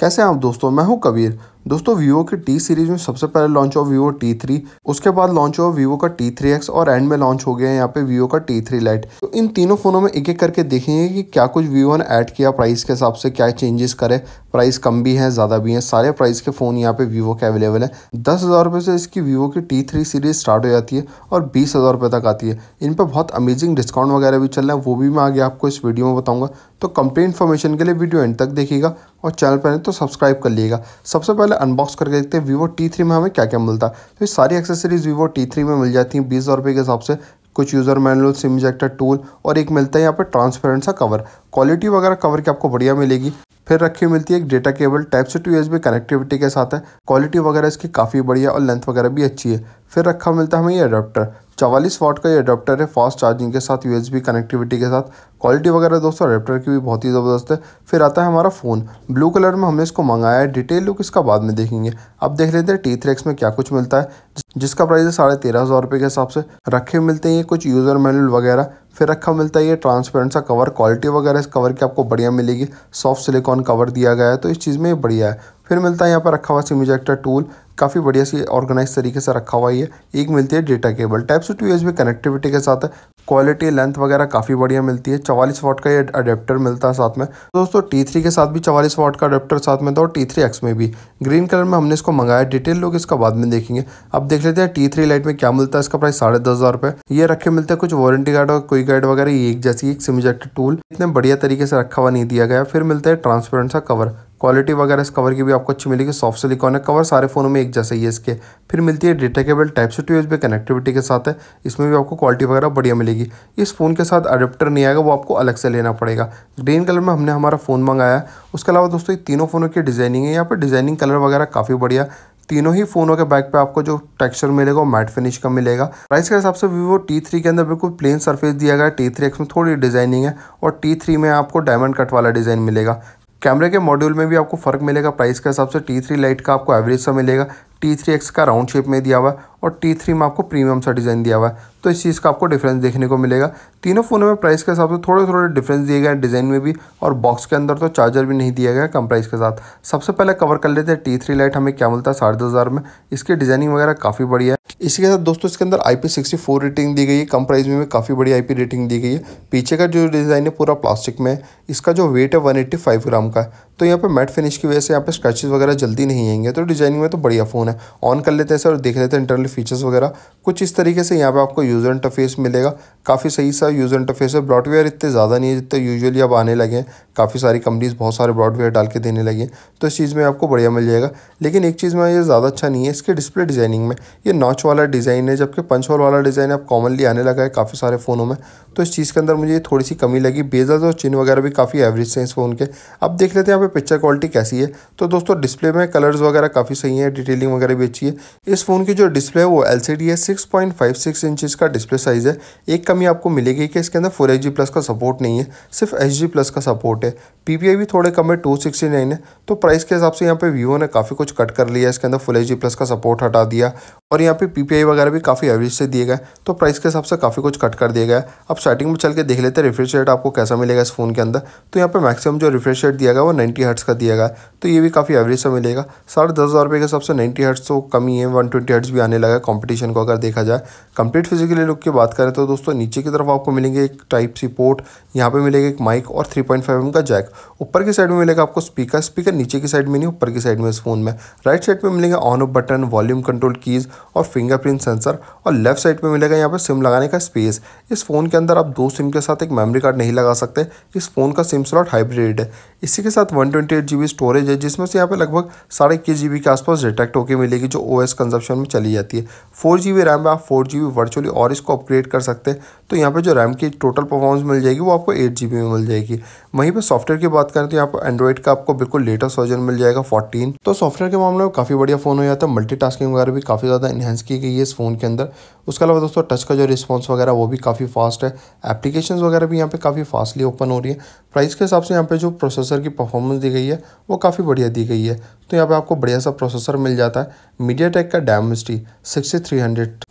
कैसे आप दोस्तों मैं हूं कबीर दोस्तों वीवो की टी सीरीज में सबसे पहले लॉन्च हुआ वीवो टी थ्री उसके बाद लॉन्च हुआ वीवो का टी थ्री एक्स और एंड में लॉन्च हो गया है यहाँ पे वीवो का टी थ्री लाइट तो इन तीनों फोनों में एक एक करके देखेंगे कि क्या कुछ वीवो ने ऐड किया प्राइस के हिसाब से क्या चेंजेस करे प्राइस कम भी है ज़्यादा भी है सारे प्राइस के फ़ोन यहाँ पे वीवो के अवेलेबल है दस हज़ार रुपये से इसकी वीवो की टी थ्री सीरीज स्टार्ट हो जाती है और बीस हज़ार रुपये तक आती है इन पर बहुत अमेजिंग डिस्काउंट वगैरह भी चल रहे है वो भी मैं आगे आपको इस वीडियो में बताऊँगा तो कंप्लीट इन्फॉर्मेशन के लिए वीडियो एंड तक देखिएगा और चैनल पर तो सब्सक्राइब कर लीजिएगा सबसे पहले अनबॉक्स करके देखते हैं वीवो टी थ्री में हमें क्या क्या मिलता है तो ये सारी एक्सेसरीज वीवो टी थ्री में मिल जाती हैं बीस हज़ार रुपये के हिसाब से कुछ user manual SIM ejector tool और एक मिलता है यहाँ पर ट्रांसपेरेंट सा कवर क्वालिटी वगैरह कवर की आपको बढ़िया मिलेगी फिर रखी मिलती है एक डेटा केबल टाइप से टू बी कनेक्टिविटी के साथ है क्वालिटी वगैरह इसकी काफ़ी बढ़िया और लेंथ वगैरह भी अच्छी है फिर रखा मिलता है हमें ये अडाप्टर चवालीस वाट का ये अडाप्टर है फास्ट चार्जिंग के साथ यूएसबी कनेक्टिविटी के साथ क्वालिटी वगैरह दोस्तों अडाप्टर की भी बहुत ही ज़बरदस्त है फिर आता है हमारा फ़ोन ब्लू कलर में हमने इसको मंगाया है डिटेल लुक इसका बाद में देखेंगे अब देख लेते हैं टी थ्रेक्स में क्या कुछ मिलता है जिसका प्राइस है साढ़े तेरह हज़ार रुपये के हिसाब से रखे मिलते हैं ये कुछ यूज़र मैनुअल वगैरह फिर रखा मिलता है ये ट्रांसपेरेंट सा कवर क्वालिटी वगैरह इस कवर की आपको बढ़िया मिलेगी सॉफ्ट सिलिकॉन कवर दिया गया है तो इस चीज़ में ये बढ़िया है फिर मिलता है यहाँ पर रखा हुआ सिम इजेक्टर टूल काफ़ी बढ़िया सी ऑर्गेनाइज तरीके से रखा हुआ है एक मिलती है data cable type C to USB connectivity के साथ क्वालिटी लेंथ वगैरह काफ़ी बढ़िया मिलती है चवालीस वाट का ये अडेप्टर मिलता है साथ में दोस्तों टी थ्री के साथ भी चवालीस वाट का अडेप्टर साथ में था और टी थ्री एक्स में भी ग्रीन कलर में हमने इसको मंगाया डिटेल लोग इसका बाद में देखेंगे अब देख लेते हैं टी थ्री लाइट में क्या मिलता है इसका प्राइस साढ़े दस हज़ार रुपये ये रखे मिलते हैं कुछ वारंटी गार्ड और कोई गाइड वगैरह एक जैसी एक सिमजेक्ट टूल इतने बढ़िया तरीके से रखा हुआ नहीं दिया गया फिर मिलता है ट्रांसपेरेंट सा कवर क्वालिटी वगैरह इस कवर की भी आपको अच्छी मिलेगी सॉफ्ट सिलिकॉन है कवर सारे फ़ोनों में एक जैसे ही है इसके फिर मिलती है डिटेकेबल टाइप से टू यूज कनेक्टिविटी के साथ है इसमें भी आपको क्वालिटी वगैरह बढ़िया मिलेगी इस फ़ोन के साथ अडेप्टर नहीं आएगा वो आपको अलग से लेना पड़ेगा ग्रीन कलर में हमने हमारा फ़ोन मंगाया है उसके अलावा दोस्तों ये तीनों फ़ोनों की डिज़ाइनिंग है यहाँ पर डिज़ाइनिंग कलर वगैरह काफ़ी बढ़िया तीनों ही फ़ोनों के बैक पे आपको जो टेक्सचर मिलेगा वो मैट फिनिश का मिलेगा प्राइस के हिसाब से वीवो टी थ्री के अंदर बिल्कुल प्लेन सरफेस दिया गया टी थ्री एक्स में थोड़ी डिजाइनिंग है और टी थ्री में आपको डायमंड कट वाला डिज़ाइन मिलेगा कैमरे के मॉड्यूल में भी आपको फ़र्क मिलेगा प्राइस के हिसाब से टी थ्री लाइट का आपको एवरेज सा मिलेगा टी थ्री एक्स का राउंड शेप में दिया हुआ है और टी थ्री में आपको प्रीमियम सा डिज़ाइन दिया हुआ है तो इस चीज़ का आपको डिफरेंस देखने को मिलेगा तीनों फ़ोनों में प्राइस के हिसाब से थोड़े थोड़े डिफरेंस दिए गए हैं डिज़ाइन में भी और बॉक्स के अंदर तो चार्जर भी नहीं दिया गया कम प्राइस के साथ सबसे पहले कवर कर लेते हैं टी थ्री लाइट हमें क्या मिलता है साढ़े दस हज़ार में इसकी डिज़ाइनिंग वगैरह काफ़ी बढ़िया है इसी के साथ दोस्तों इसके अंदर I P sixty four rating दी गई है कम प्राइस में काफ़ी बड़ी आई पी रेटिंग दी गई है पीछे का जो डिज़ाइन है पूरा प्लास्टिक में इसका जो वेट है वन एट्टी फाइव ग्राम का तो यहाँ पे मैट फिनिश की वजह से यहाँ पे स्क्रैचेस वगैरह जल्दी नहीं आएंगे तो डिजाइनिंग में तो बढ़िया फ़ोन है ऑन कर लेते हैं सर और देख लेते हैं इंटरनल फीचर्स वगैरह कुछ इस तरीके से यहाँ पे आपको यूज़र इंटरफेस मिलेगा काफ़ी सही सा यूज़र इंटरफेस है ब्रॉडवेयर इतने ज़्यादा नहीं है जितने यूजली अब आने लगे हैं काफ़ी सारी कंपनीज बहुत सारे ब्रॉडवेयर डाल के देने लगे हैं तो इस चीज़ में आपको बढ़िया मिल जाएगा लेकिन एक चीज़ में ये ज़्यादा अच्छा नहीं है इसके डिस्प्ले डिज़ाइनिंग में ये नॉच वाला डिज़ाइन है जबकि पंच होल वाला डिज़ाइन अब कॉमनली आने लगा है काफ़ी सारे फ़ोनों में तो इस चीज़ के अंदर मुझे थोड़ी सी कमी लगी बेजर और चिन वगैरह भी काफ़ी एवरेज से इस फ़ोन के अब देख लेते हैं यहाँ में पिक्चर क्वालिटी कैसी है तो दोस्तों डिस्प्ले में कलर्स वगैरह काफ़ी सही है डिटेलिंग वगैरह भी अच्छी है इस फ़ोन की जो डिस्प्ले है वो एल है सिक्स पॉइंट फाइव का डिस्प्ले साइज़ है एक कमी आपको मिलेगी कि इसके अंदर फोर एच प्लस का सपोर्ट नहीं है सिर्फ एच प्लस का सपोर्ट है पी भी थोड़े कम है टू है तो प्राइस के हिसाब से यहाँ पे वीवो ने काफ़ी कुछ कट कर लिया इसके अंदर फुल एच प्लस का सपोर्ट हटा दिया और यहाँ पे पीपीआई वगैरह भी काफ़ी एवरेज से दिए गए तो प्राइस के हिसाब से काफ़ी कुछ कट कर दिया गया अब सेटिंग में चल के देख लेते हैं रिफ्रेश रेट आपको कैसा मिलेगा इस फोन के अंदर तो यहाँ पे मैक्सिमम जो रिफ्रेश रेट दिया गया वो 90 हर्ट्स का दिया गया तो ये भी काफ़ी एवरेज सा मिलेगा साढ़े दस हज़ार रुपये के हिसाब से नाइन्टी हर्ट्स तो कम ही है वन ट्वेंटी हर्ट्स भी आने लगा है कॉम्पिटिशन को अगर देखा जाए कंप्लीट फिजिकली लुक की बात करें तो दोस्तों नीचे की तरफ आपको मिलेंगे एक टाइप सी पोर्ट यहाँ पे मिलेगा एक माइक और थ्री पॉइंट फाइव एम का जैक ऊपर की साइड में मिलेगा आपको स्पीकर स्पीकर नीचे की साइड में नहीं ऊपर की साइड में इस फोन में राइट साइड में मिलेंगे on off button volume control keys और फिंगरप्रिंट सेंसर और लेफ्ट साइड में मिलेगा यहाँ पर सिम लगाने का स्पेस इस फ़ोन के अंदर आप दो सिम के साथ एक मेमरी कार्ड नहीं लगा सकते इस फ़ोन का सिम स्लॉट हाइब्रिड है इसी के साथ वन ट्वेंटी एट जी बी स्टोरेज है जिसमें से यहाँ पे लगभग साढ़े के जी के आसपास डिटेक्ट होकर मिलेगी जो ओ एस कंजप्शन में चली जाती है फोर जी बी रैम में आप फोर जी वर्चुअली और इसको अपग्रेड कर सकते हैं तो यहाँ पर जो रैम की टोटल परफॉर्मेंस मिल जाएगी वो आपको एट जी में मिल जाएगी वहीं पर सॉफ्टवेयर की बात करें तो यहाँ पर एंड्रॉइड का आपको बिल्कुल लेटेस्ट वर्जन मिल जाएगा फोर्टीन तो सॉफ्टवेयर के मामले में काफ़ी बढ़िया फ़ोन हो जाता है मल्टी वगैरह भी काफ़ी ज़्यादा इनहेंस की गई है इस फ़ोन के अंदर उसके अलावा दोस्तों टच का जो रिस्पॉन्स वगैरह वो भी काफ़ी फास्ट है एप्लीकेशन वगैरह भी यहाँ पर काफ़ी फास्टली ओपन हो रही है प्राइस के हिसाब से यहाँ पर जो प्रोसेसर की परफॉर्मेंस दी गई है वो काफ़ी बढ़िया दी गई है तो यहाँ पर आपको बढ़िया सा प्रोसेसर मिल जाता है मीडिया का डायमेस्टी सिक्सटी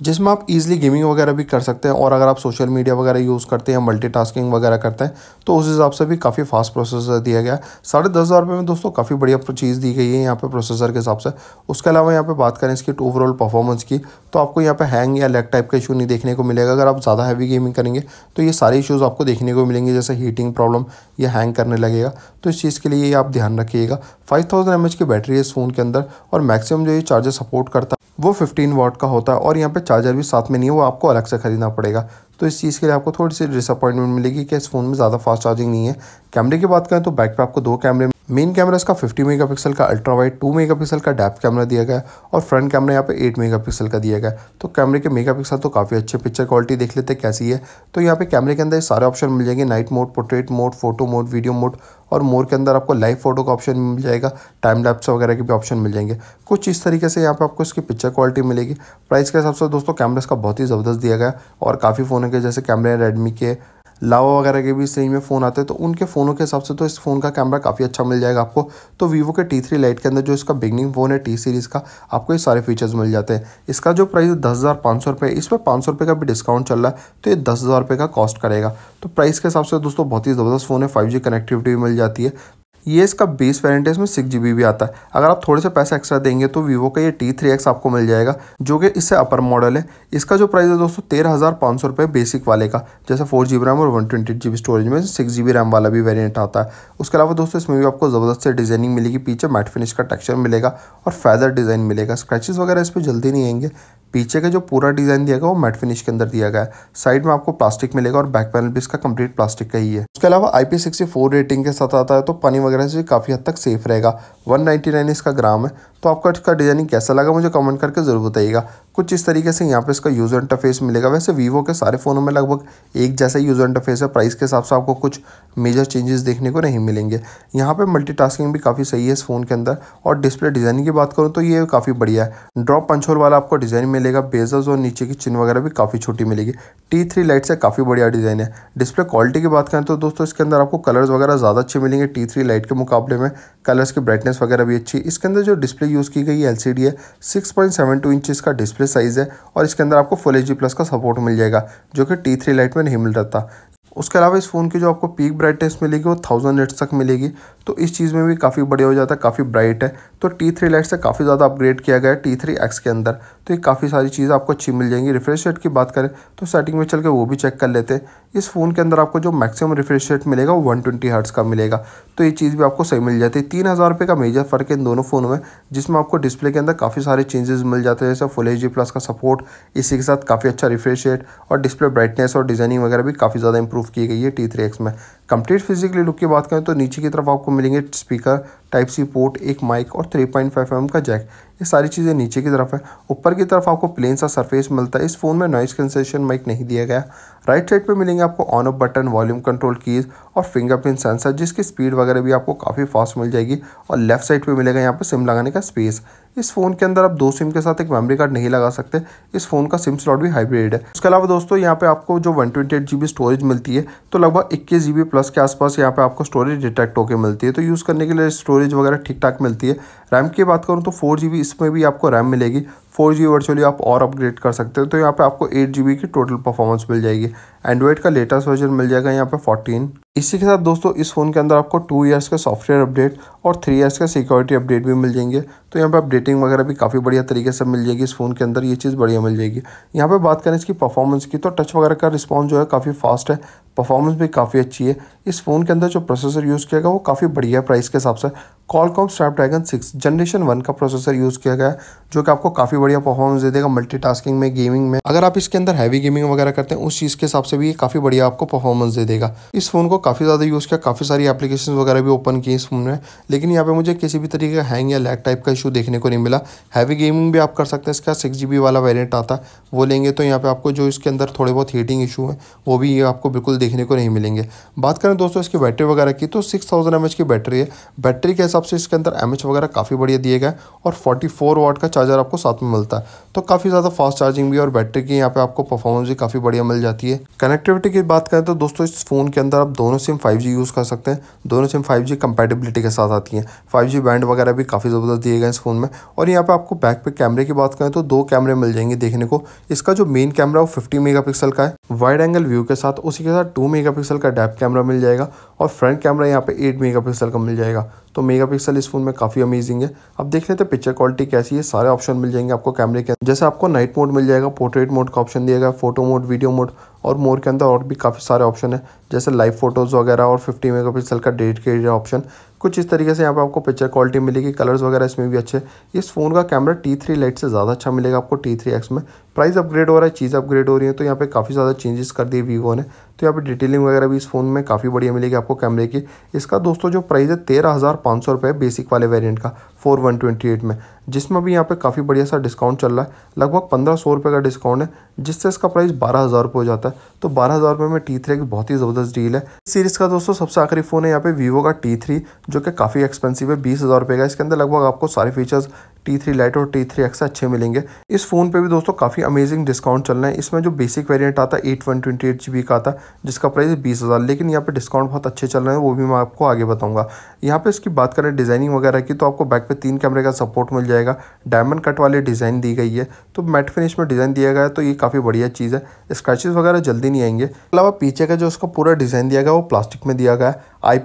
जिसमें आप ईजिली गेमिंग वगैरह भी कर सकते हैं और अगर आप सोशल सोशल मीडिया वगैरह यूज़ करते हैं मल्टीटास्किंग वगैरह करते हैं तो उस हिसाब से भी काफ़ी फास्ट प्रोसेसर दिया गया है साढ़े दस हज़ार रुपये में दोस्तों काफ़ी बढ़िया चीज़ दी गई है यहाँ पे प्रोसेसर के हिसाब से उसके अलावा यहाँ पे बात करें इसकी ओवरऑल परफॉर्मेंस की तो आपको यहाँ पे हैंग या लेग टाइप का इशू नहीं देखने को मिलेगा अगर आप ज़्यादा हैवी गेमिंग करेंगे तो ये सारे इशूज़ आपको देखने को मिलेंगे जैसे हीटिंग प्रॉब्लम या हैंग करने लगेगा तो इस चीज़ के लिए आप ध्यान रखिएगा फाइव थाउजेंड की बैटरी है इस फ़ोन के अंदर और मैक्सिमम जो ये चार्जर सपोर्ट करता है वो 15 वाट का होता है और यहाँ पे चार्जर भी साथ में नहीं है वो आपको अलग से ख़रीदना पड़ेगा तो इस चीज़ के लिए आपको थोड़ी सी डिसअपॉइंटमेंट मिलेगी कि इस फ़ोन में ज़्यादा फास्ट चार्जिंग नहीं है कैमरे की बात करें तो बैक पे आपको दो कैमरे मेन कैमरा इसका 50 मेगापिक्सल का अल्ट्रा वाइड 2 मेगापिक्सल का डेप्थ कैमरा दिया गया और फ्रंट कैमरा यहाँ पे 8 मेगापिक्सल का दिया गया तो कैमरे के मेगापिक्सल तो काफ़ी अच्छे पिक्चर क्वालिटी देख लेते हैं कैसी है तो यहाँ पे कैमरे के अंदर सारे ऑप्शन मिल जाएंगे night mode portrait mode photo mode video mode और मोर के अंदर आपको लाइव फोटो का ऑप्शन मिल जाएगा टाइम लैप्स वगैरह के भी ऑप्शन मिल जाएंगे कुछ इस तरीके से यहाँ पर आपको इसकी पिक्चर क्वालिटी मिलेगी प्राइस के हिसाब से दोस्तों कैमराज का बहुत ही ज़बरदस्त दिया गया और काफ़ी फ़ोन है जैसे कैमरे रेडमी के लावा वगैरह के भी सही में फ़ोन आते हैं तो उनके फ़ोनों के हिसाब से तो इस फ़ोन का कैमरा काफ़ी अच्छा मिल जाएगा आपको तो वीवो के टी थ्री लाइट के अंदर जो इसका बिगनिंग फ़ोन है टी सीरीज़ का आपको ये सारे फीचर्स मिल जाते हैं इसका जो प्राइस दस हज़ार पाँच सौ रुपये इस पर पाँच सौ रुपये का भी डिस्काउंट चल रहा है तो ये दस हज़ार रुपये का कॉस्ट करेगा तो प्राइस के हिसाब से दोस्तों बहुत ही ज़बरदस्त फ़ोन है फाइव जी कनेक्टिविटी भी मिल जाती है ये इसका बेस वेरियंट है इसमें सिक्स जी भी आता है अगर आप थोड़े से पैसे एक्स्ट्रा देंगे तो वीवो का ये टी थ्री एक्स आपको मिल जाएगा जो कि इससे अपर मॉडल है इसका जो प्राइस है दोस्तों तेरह हज़ार पाँच सौ रुपये बेसिक वाले का जैसे फोर जी बी रैम और वन ट्वेंटी एट जी बी स्टोरेज में सिक्स जी बी रैम वाला भी वेरियंट आता है उसके अलावा दोस्तों इसमें भी आपको ज़बरदस्त से डिजाइनिंग मिलेगी पीछे मैट फिनिश का टेक्चर मिलेगा और फैदर डिज़ाइन मिलेगा स्क्रैचेज वगैरह इस पर जल्दी नहीं आएंगे पीछे का जो पूरा डिज़ाइन दिया गया वो मैट फिनिश के अंदर दिया गया है साइड में आपको प्लास्टिक मिलेगा और बैक पैनल भी इसका कंप्लीट प्लास्टिक का ही है उसके अलावा आई रेटिंग के साथ आता है तो पानी वगैरह वगैरह से काफ़ी हद तक सेफ रहेगा 199 इसका ग्राम है तो आपका इसका डिज़ाइनिंग कैसा लगा मुझे कमेंट करके ज़रूर बताइएगा कुछ इस तरीके से यहाँ पे इसका यूज़र इंटरफेस मिलेगा वैसे वीवो के सारे फ़ोनों में लगभग एक जैसा यूज़र इंटरफेस है प्राइस के हिसाब से आपको कुछ मेजर चेंजेस देखने को नहीं मिलेंगे यहाँ पे मल्टीटास्किंग भी काफ़ी सही है इस फ़ोन के अंदर और डिस्प्ले डिज़ाइनिंग की बात करूँ तो ये काफ़ी बढ़िया है ड्रॉप पंचोल वाला आपको डिज़ाइन मिलेगा बेजर्स और नीचे की चिन वगैरह भी काफ़ी छोटी मिलेगी टी थ्री लाइट से काफ़ी बढ़िया डिज़ाइन है डिस्प्ले क्वालिटी की बात करें तो दोस्तों इसके अंदर आपको कलर्स वगैरह ज़्यादा अच्छे मिलेंगे टी थ्री लाइट के मुकाबले में कलर्स की ब्राइटनेस वगैरह भी अच्छी इसके अंदर जो डिस्प्ले डिस्प्ले यूज़ की गई एल है सिक्स पॉइंट सेवन टू का डिस्प्ले साइज़ है और इसके अंदर आपको फुल एच प्लस का सपोर्ट मिल जाएगा जो कि टी थ्री लाइट में नहीं मिल रहा था उसके अलावा इस फ़ोन की जो आपको पीक ब्राइटनेस मिलेगी वो थाउजेंड नेट्स तक मिलेगी तो इस चीज़ में भी काफ़ी बढ़िया हो जाता है काफ़ी ब्राइट है तो टी थ्री लाइट से काफ़ी ज़्यादा अपग्रेड किया गया है टी थ्री एक्स के अंदर तो ये काफ़ी सारी चीज़ें आपको अच्छी मिल जाएंगी रिफ्रेश रेट की बात करें तो सेटिंग में चल के वो भी चेक कर लेते हैं इस फ़ोन के अंदर आपको जो मैक्सिमम रिफ्रेश रेट मिलेगा वो वन ट्वेंटी हर्ट्स का मिलेगा तो ये चीज़ भी आपको सही मिल जाती है तीन हज़ार रुपये का मेजर फ़र्क है इन दोनों फ़ोनों में जिसमें आपको डिस्प्ले के अंदर काफ़ी सारे चेंजेस मिल जाते हैं जैसे फुल एच प्लस का सपोर्ट इसी के साथ काफ़ी अच्छा रिफ्रेश रेट और डिस्प्ले ब्राइटनेस और डिज़ाइनिंग वगैरह भी काफ़ी ज़्यादा इंप्रूव इम्प्रूव की गई है टी थ्री एक्स में कंप्लीट फिजिकली लुक की बात करें तो नीचे की तरफ आपको मिलेंगे स्पीकर टाइप सी पोर्ट एक माइक और थ्री पॉइंट फाइव एम का जैक ये सारी चीज़ें नीचे की तरफ है ऊपर की तरफ आपको प्लेन सा सरफेस मिलता है इस फ़ोन में नॉइस कंसेशन माइक नहीं दिया गया राइट साइड पे मिलेंगे आपको on off button volume control keys और फिंगरप्रिंट सेंसर जिसकी स्पीड वगैरह भी आपको काफ़ी फास्ट मिल जाएगी और लेफ्ट साइड पे मिलेगा यहाँ पे सिम लगाने का स्पेस इस फ़ोन के अंदर आप दो सिम के साथ एक मेमोरी कार्ड नहीं लगा सकते इस फ़ोन का सिम स्लॉट भी हाइब्रिड है उसके अलावा दोस्तों यहाँ पे आपको जो वन ट्वेंटी स्टोरेज मिलती है तो लगभग इक्कीस जी प्लस के आसपास यहाँ पे आपको स्टोरेज डिटेक्ट होकर मिलती है तो यूज़ करने के लिए स्टोरेज वगैरह ठीक ठाक मिलती है रैम की बात करूँ तो फोर जी इसमें भी आपको रैम मिलेगी फोर जी वर्चुअली आप और अपग्रेड कर सकते हो तो यहाँ पे आपको एट जी की टोटल परफॉर्मेंस मिल जाएगी एंड्रॉइड का लेटेस्ट वर्जन मिल जाएगा यहाँ पे फोर्टीन इसी के साथ दोस्तों इस फ़ोन के अंदर आपको टू ईयर्स का सॉफ्टवेयर अपडेट और थ्री ईयर्स का सिक्योरिटी अपडेट भी मिल जाएंगे तो यहाँ पे अपडेटिंग वगैरह भी काफ़ी बढ़िया तरीके से मिल जाएगी इस फ़ोन के अंदर ये चीज़ बढ़िया मिल जाएगी यहाँ पर बात करें इसकी परफॉर्मेंस की तो टच वगैरह का रिस्पॉन्स जो है काफ़ी फास्ट है परफॉर्मेंस भी काफ़ी अच्छी है इस फ़ोन के अंदर जो प्रोसेसर यूज़ किया गया वो काफ़ी बढ़िया प्राइस के हिसाब से Qualcomm Snapdragon six generation one का प्रोसेसर यूज़ किया गया है जो कि आपको काफ़ी बढ़िया परफॉर्मेंस दे देगा मल्टीटास्किंग में गेमिंग में अगर आप इसके अंदर हैवी गेमिंग वगैरह करते हैं उस चीज के हिसाब से भी ये काफी बढ़िया आपको परफॉर्मेंस दे देगा इस फोन को काफी ज्यादा यूज किया काफी सारी एप्लीकेशन वगैरह भी ओपन की इस फोन में लेकिन यहाँ पे मुझे किसी भी तरीके का हैंग या लैग टाइप का इशू देखने को नहीं मिला हैवी गेमिंग भी आप कर सकते हैं इसका सिक्स वाला वेरियंट आता है वो लेंगे तो यहाँ पे आपको जो इसके अंदर थोड़े बहुत हीटिंग इशू है वो भी ये आपको बिल्कुल देखने को नहीं मिलेंगे बात करें दोस्तों इसकी बैटरी वगैरह की तो सिक्स थाउजेंड की बैटरी है बैटरी के हिसाब से इसके अंदर एम वगैरह काफ़ी बढ़िया दिए गए और फोर्टी वाट का चार्जर आपको साथ में मिलता है तो काफ़ी ज़्यादा फास्ट चार्जिंग भी और बैटरी की यहाँ पे आपको परफॉर्मेंस भी काफ़ी बढ़िया मिल जाती है कनेक्टिविटी की बात करें तो दोस्तों इस फ़ोन के अंदर आप दोनों सिम 5G यूज़ कर सकते हैं दोनों सिम 5G कंपैटिबिलिटी के साथ आती हैं 5G बैंड वगैरह भी काफ़ी ज़बरदस्त दिए गए इस फ़ोन में और यहाँ पर आपको बैक पे कैमरे की बात करें तो दो कैमरे मिल जाएंगे देखने को इसका जो मेन कैमरा वो फिफ्टी मेगा का है वाइड एंगल व्यू के साथ उसी के साथ टू मेगा का डैप कैमरा मिल जाएगा और फ्रंट कैमरा यहाँ पर एट मेगा का मिल जाएगा तो मेगापिक्सल इस फोन में काफ़ी अमेजिंग है अब देख लेते हैं पिक्चर क्वालिटी कैसी है सारे ऑप्शन मिल जाएंगे आपको कैमरे के जैसे आपको नाइट मोड मिल जाएगा पोर्ट्रेट मोड का ऑप्शन दिया गया फोटो मोड वीडियो मोड और मोर के अंदर और भी काफ़ी सारे ऑप्शन है जैसे लाइव फोटोज़ वगैरह और मेगा पिक्सल का के ऑप्शन कुछ इस तरीके से यहाँ पे आपको पिक्चर क्वालिटी मिलेगी कलर्स वगैरह इसमें भी अच्छे इस फ़ोन का कैमरा टी थ्री लाइट से ज़्यादा अच्छा मिलेगा आपको टी थ्री एक्स में प्राइस अपग्रेड हो रहा है चीज़ अपग्रेड हो रही है तो यहाँ पे काफ़ी ज़्यादा चेंजेस कर दिए वीवो ने तो यहाँ पे डिटेलिंग वगैरह भी इस फ़ोन में काफ़ी बढ़िया मिलेगी आपको कैमरे की इसका दोस्तों जो प्राइस है तेरह हज़ार पाँच सौ रुपये बेसिक वाले वेरियंट का फोर वन ट्वेंटी एट में जिसमें भी यहाँ पे काफ़ी बढ़िया सा डिस्काउंट चल रहा है लगभग पंद्रह सौ रुपये का डिस्काउंट है जिससे इसका प्राइस बारह हज़ार रुपये हो जाता है तो बारह हज़ार रुपये में टी थ्री बहुत ही ज़बरदस्त डील है इस सीरीज़ का दोस्तों सबसे आखिरी फ़ोन है यहाँ पे वीवो का टी थ्री जो कि काफ़ी एक्सपेंसिव है बीस हज़ार का इसके अंदर लगभग आपको सारे फीचर्स टी थ्री लाइट और टी थ्री एक्स अच्छे मिलेंगे इस फ़ोन पे भी दोस्तों काफ़ी अमेजिंग डिस्काउंट चल रहा है इसमें जो बेसिक वेरिएंट आता है eight one twenty eight GB बी का आता जिसका प्राइस बीस हज़ार लेकिन यहाँ पर डिस्काउंट बहुत अच्छे चल रहे हैं वो भी मैं आपको आगे बताऊंगा यहाँ पे इसकी बात करें डिज़ाइनिंग वगैरह की तो आपको बैक पर तीन कैमरे का सपोर्ट मिल जाएगा डायमंड कट वाली डिज़ाइन दी गई है तो मैट फिनिश में डिज़ाइन दिया गया है तो ये काफ़ी बढ़िया चीज़ है स्क्रैचेज़ वगैरह जल्दी नहीं आएंगे अलावा पीछे का जो उसका पूरा डिज़ाइन दिया गया वो प्लास्टिक में दिया गया है आई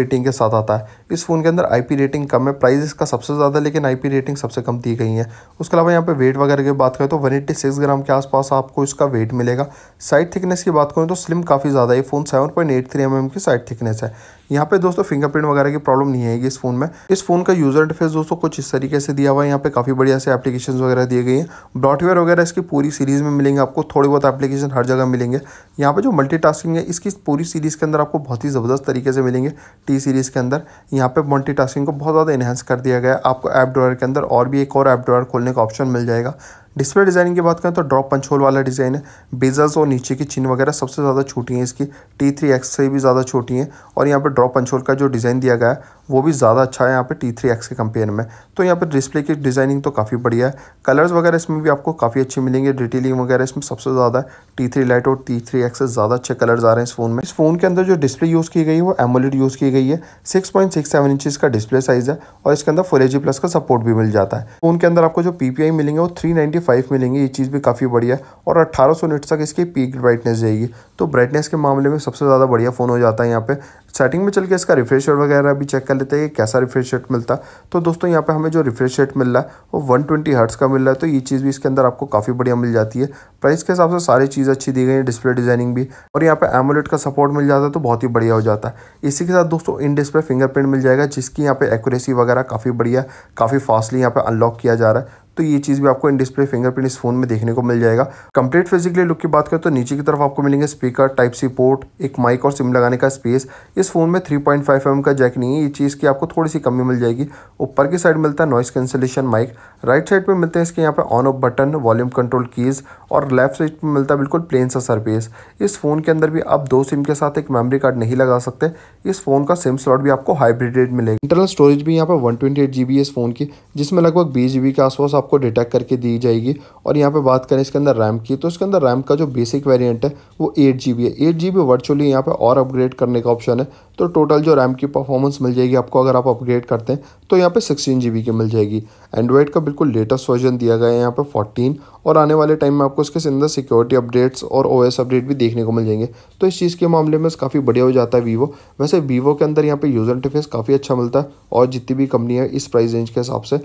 रेटिंग के साथ आता है इस फ़ोन के अंदर आई रेटिंग कम है प्राइस इसका सबसे ज़्यादा लेकिन आई रेटिंग सबसे कम दी गई है उसके अलावा यहाँ पे वेट वगैरह की बात करें तो 186 ग्राम के आसपास आपको इसका वेट मिलेगा साइड थिकनेस की बात करें तो स्लिम काफ़ी ज़्यादा है phone 7.83 point eight three MM एम की साइड थिकनेस है यहाँ पे दोस्तों फिंगरप्रिंट वगैरह की प्रॉब्लम नहीं आएगी इस फोन में इस फोन का यूजर इंटरफेस दोस्तों कुछ इस तरीके से दिया हुआ है यहाँ पे काफी बढ़िया से एप्लीकेशन वगैरह दिए गए हैं ब्रॉडवेयर वगैरह इसकी पूरी सीरीज में मिलेंगे आपको थोड़ी बहुत एप्लीकेशन हर जगह मिलेंगे यहाँ पे जो मल्टी है इसकी पूरी सीरीज के अंदर आपको बहुत ही ज़बरदस्त तरीके से मिलेंगे टी सीरीज के अंदर यहाँ पे मल्टी को बहुत ज़्यादा इन्हेंस कर दिया गया आपको ऐप ड्रॉयर के अंदर और भी एक और ऐप ड्रॉयर खोलने का ऑप्शन मिल जाएगा डिस्प्ले डिज़ाइनिंग की बात करें तो ड्रॉप पंचोल वाला डिज़ाइन है बेजल्स और नीचे की चिन वगैरह सबसे ज़्यादा छोटी हैं इसकी टी थ्री एक्स से भी ज़्यादा छोटी हैं और यहाँ पर ड्रॉप पंचोल का जो डिज़ाइन दिया गया है वो भी ज़्यादा अच्छा है यहाँ पे टी थ्री एक्स के कंपेयर में तो यहाँ पर डिस्प्ले की डिज़ाइनिंग तो काफ़ी बढ़िया है कलर्स वगैरह इसमें भी आपको काफ़ी अच्छी मिलेंगे डिटेलिंग वगैरह इसमें सबसे ज़्यादा है टी थ्री लाइट और टी थ्री एक्स से ज़्यादा अच्छे कलर्स आ रहे हैं इस फ़ोन में इस फ़ोन के अंदर जो डिस्प्ले यूज़ की गई है वो एमोलिड यूज़ की गई है six point six seven inches का डिस्प्ले साइज़ है और इसके अंदर फोर प्लस का सपोर्ट भी मिल जाता है फ़ोन के अंदर आपको जो पी पी आई मिलेंगे वो थ्री नाइनटी फाइव मिलेंगे ये चीज़ भी काफ़ी बढ़िया है और अट्ठारह सौ निट्स तक इसकी पीक ब्राइटनेस जाएगी तो ब्राइटनेस के मामले में सबसे ज़्यादा बढ़िया फ़ोन हो जाता है यहाँ पे सेटिंग में चल के इसका रिफ्रेश रेट वगैरह भी चेक कर लेते हैं कि कैसा रिफ्रेश रेट मिलता है तो दोस्तों यहाँ पे हमें जो रिफ्रेश रेट मिल रहा है वो वन ट्वेंटी हर्ट्स का मिल रहा है तो ये चीज़ भी इसके अंदर आपको काफ़ी बढ़िया मिल जाती है प्राइस के हिसाब से सारी चीज़ अच्छी दी गई है डिस्प्ले डिजाइनिंग भी और यहाँ पर एमोलेट का सपोर्ट मिल जाता है तो बहुत ही बढ़िया हो जाता है इसी के साथ दोस्तों इन डिस्प्ले फिंगरप्रिंट मिल जाएगा जिसकी यहाँ पर एक्यूरेसी वगैरह काफ़ी बढ़िया काफ़ी फास्टली यहाँ पर अनलॉक किया जा रहा है तो ये चीज़ भी आपको इन डिस्प्ले फिंगरप्रिंट इस फोन में देखने को मिल जाएगा कंप्लीट फिजिकली लुक की बात करें तो नीचे की तरफ आपको मिलेंगे स्पीकर टाइप सी पोर्ट एक माइक और सिम लगाने का स्पेस इस फोन में थ्री पॉइंट mm का जैक नहीं है ये चीज़ की आपको थोड़ी सी कमी मिल जाएगी ऊपर की साइड मिलता है noise cancellation mike right side पर मिलते हैं इसके यहाँ पर on off button volume control keys और लेफ्ट साइड पर मिलता है बिल्कुल प्लेन सा सरपेस इस फ़ोन के अंदर भी आप दो सिम के साथ एक मेमरी कार्ड नहीं लगा सकते इस फ़ोन का सिम स्लॉट भी आपको हाइब्रिडेड मिलेगा इंटरनल स्टोरेज भी यहाँ पर वन ट्वेंटी एट जी बी इस फ़ोन की जिसमें लगभग बीस जी बी के आसपास आप आपको डिटेक्ट करके दी जाएगी और यहाँ पे बात करें इसके अंदर रैम की तो इसके अंदर रैम का जो बेसिक वेरिएंट है वो एट जी है एट जी वर्चुअली यहाँ पर और अपग्रेड करने का ऑप्शन है तो टोटल जो रैम की परफॉर्मेंस मिल जाएगी आपको अगर आप अपग्रेड करते हैं तो यहाँ पे सिक्सटीन जी की मिल जाएगी एंड्रॉयड का बिल्कुल लेटेस्ट वर्जन दिया गया है यहाँ पे फोर्टीन और आने वाले टाइम में आपको इसके अंदर सिक्योरिटी अपडेट्स और ओ अपडेट भी देखने को मिल जाएंगे तो इस चीज़ के मामले में काफ़ी बढ़िया हो जाता है वीवो वैसे वीवो के अंदर यहाँ पर यूज़र इंटरफेस काफ़ी अच्छा मिलता है और जितनी भी कंपनी है इस प्राइस रेंज के हिसाब से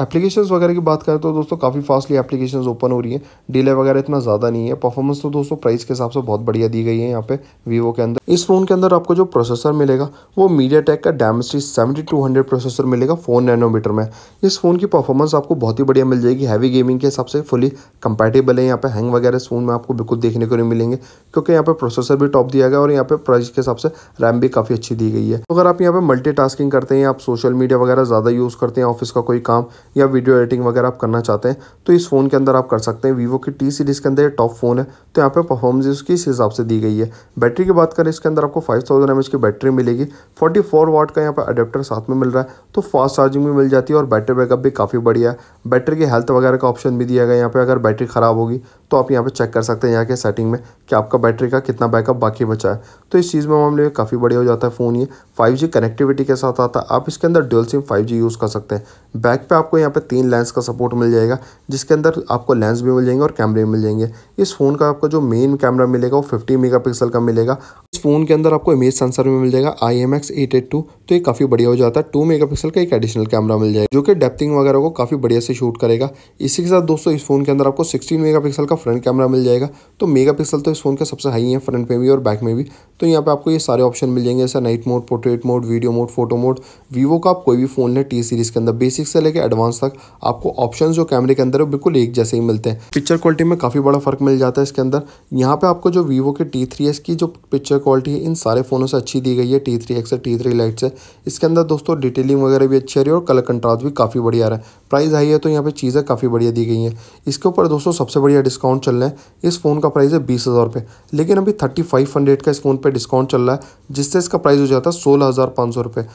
एप्लीकेशन वगैरह की बात बात करें तो दोस्तों काफ़ी फास्टली एप्लीकेशन ओपन हो रही हैं डिले वगैरह इतना ज़्यादा नहीं है परफॉर्मेंस तो दोस्तों प्राइस के हिसाब से बहुत बढ़िया दी गई है यहाँ पे वीवो के अंदर इस फ़ोन के अंदर आपको जो प्रोसेसर मिलेगा वो मीडिया टेक का Dimensity seventy two hundred processor मिलेगा फोन नैनोमीटर में इस फ़ोन की परफॉर्मेंस आपको बहुत ही बढ़िया मिल जाएगी हैवी गेमिंग के हिसाब से फुली कंपेटेबल है यहाँ पे हैंग वगैरह इस फ़ोन में आपको बिल्कुल देखने को नहीं मिलेंगे क्योंकि यहाँ पे प्रोसेसर भी टॉप दिया गया और यहाँ पे प्राइस के हिसाब से रैम भी काफ़ी अच्छी दी गई है तो अगर आप यहाँ पे मल्टी करते हैं आप सोशल मीडिया वगैरह ज़्यादा यूज़ करते हैं ऑफिस का कोई काम या वीडियो एडिटिंग वगैरह आप करना चाहते हैं तो इस फ़ोन के अंदर आप कर सकते हैं वीवो की टी सीरीज़ के अंदर टॉप फ़ोन है तो यहाँ पे परफॉर्मेंस उसकी इस हिसाब से दी गई है बैटरी की बात करें इसके अंदर आपको फाइव थाउजेंड की बैटरी मिलेगी फोर्टी फोर वाट का यहाँ पर अडेप्टर साथ में मिल रहा है तो फास्ट चार्जिंग भी मिल जाती है और बैटरी बैकअप भी काफ़ी बढ़िया है बैटरी की हेल्थ वगैरह का ऑप्शन भी दिया गया यहाँ पर अगर बैटरी ख़राब होगी तो आप यहाँ पर चेक कर सकते हैं यहाँ के सेटिंग में कि आपका बैटरी का कितना बैकअप बाकी बचा है तो इस चीज़ में मामले में काफ़ी बढ़िया हो जाता है फ़ोन ये फाइव कनेक्टिविटी के साथ आता है आप इसके अंदर डुअल सिम फाइव यूज़ कर सकते हैं बैक पर आपको यहाँ पे तीन लेंस का सपोर्ट सपोर्ट मिल जाएगा जिसके अंदर आपको लेंस भी मिल जाएंगे और कैमरे मिल जाएंगे इस फ़ोन का आपको जो मेन कैमरा मिलेगा वो 50 मेगापिक्सल का मिलेगा इस फ़ोन के अंदर आपको इमेज सेंसर भी मिल जाएगा I M X eight eight two तो ये काफ़ी बढ़िया हो जाता है टू मेगा का एक एडिशनल कैमरा मिल जाएगा जो कि डेप्थिंग वगैरह को काफ़ी बढ़िया से शूट करेगा इसी के साथ दोस्तों इस फ़ोन के अंदर आपको सिक्सटीन मेगा का फ्रंट कैमरा मिल जाएगा तो मेगा तो इस फ़ोन का सबसे हाई है फ्रंट में भी और बैक में भी तो यहाँ पर आपको ये सारे ऑप्शन मिल जाएंगे जैसे night mode portrait mode video mode photo mode Vivo का आप कोई भी फ़ोन ले टी सीरीज़ के अंदर बेसिक से लेकर एडवांस तक आपको ऑप्शन जो कैमरे के अंदर है बिल्कुल एक जैसे ही मिलते हैं पिक्चर क्वालिटी में काफ़ी बड़ा फ़र्क मिल जाता है इसके अंदर यहाँ पे आपको जो वीवो के टी थ्री एस की जो पिक्चर क्वालिटी है इन सारे फ़ोनों से अच्छी दी गई है T three X T three lite से इसके अंदर दोस्तों डिटेलिंग वगैरह भी अच्छी आ रही है और कलर कंट्रास्ट भी काफ़ी बढ़िया आ रहा है प्राइस हाई है तो यहाँ पर चीज़ें काफ़ी बढ़िया दी गई हैं इसके ऊपर दोस्तों सबसे बढ़िया डिस्काउंट चल रहे हैं इस फ़ोन का प्राइस है बीस हज़ार रुपये लेकिन अभी थर्टी फाइव हंड्रेड का इस फ़ोन पर डिस्काउंट चल रहा है जिससे इसका प्राइस हो जाता है सोलह हज़ार पाँच सौ रुपये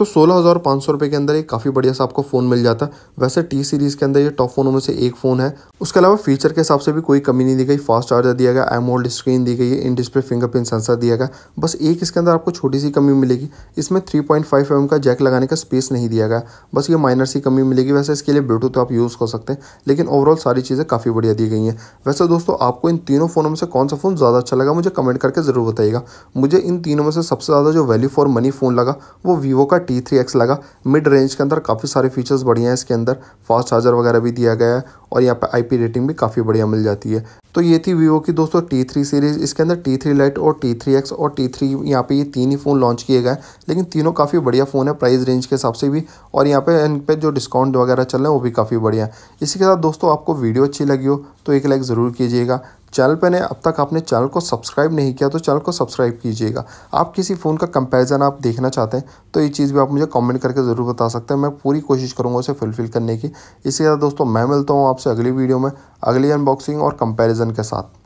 तो सोलह हज़ार पाँच सौ रुपये के अंदर ये काफ़ी बढ़िया सा आपको फ़ोन मिल जाता है वैसे टी सीरीज़ के अंदर ये टॉप फोनों में से एक फ़ोन है उसके अलावा फीचर के हिसाब से भी कोई कमी नहीं दी गई फास्ट चार्जर दिया गया एमोल्ड स्क्रीन दी गई है इन डिस्प्ले फिंगरप्रिंट सेंसर दिया गया बस एक इसके अंदर आपको छोटी सी कमी मिलेगी इसमें थ्री पॉइंट फाइव एम का जैक लगाने का स्पेस नहीं दिया गया बस ये माइनर सी कमी मिलेगी वैसे इसके लिए ब्लूटूथ आप यूज़ कर सकते हैं लेकिन ओवरऑल सारी चीज़ें काफ़ी बढ़िया दी गई हैं वैसे दोस्तों आपको इन तीनों फ़ोनों में से कौन सा फ़ोन ज़्यादा अच्छा लगा मुझे कमेंट करके ज़रूर बताइएगा मुझे इन तीनों में से सबसे ज़्यादा जो वैल्यू फॉर मनी फ़ोन लगा वो वीवो का टी थ्री एक्स लगा मिड रेंज के अंदर काफ़ी सारे फीचर्स बढ़िया हैं इसके अंदर फास्ट चार्जर वगैरह भी दिया गया है और यहाँ पे आईपी रेटिंग भी काफ़ी बढ़िया मिल जाती है तो ये थी वीवो की दोस्तों टी थ्री सीरीज़ इसके अंदर टी थ्री लाइट और टी थ्री एक्स और टी थ्री यहाँ पर ये तीन ही फ़ोन लॉन्च किए गए लेकिन तीनों काफ़ी बढ़िया फ़ोन है प्राइस रेंज के हिसाब से भी और यहाँ पर इन पर जो डिस्काउंट वगैरह चल रहे हैं वो भी काफ़ी बढ़िया है इसी के साथ दोस्तों आपको वीडियो अच्छी लगी हो तो एक लाइक ज़रूर कीजिएगा चैनल पर अब तक आपने चैनल को सब्सक्राइब नहीं किया तो चैनल को सब्सक्राइब कीजिएगा आप किसी फ़ोन का कंपैरिजन आप देखना चाहते हैं तो ये चीज़ भी आप मुझे कमेंट करके ज़रूर बता सकते हैं मैं पूरी कोशिश करूँगा उसे फुलफ़िल करने की इसके साथ दोस्तों मैं मिलता हूँ आपसे अगली वीडियो में अगली अनबॉक्सिंग और कंपेरिजन के साथ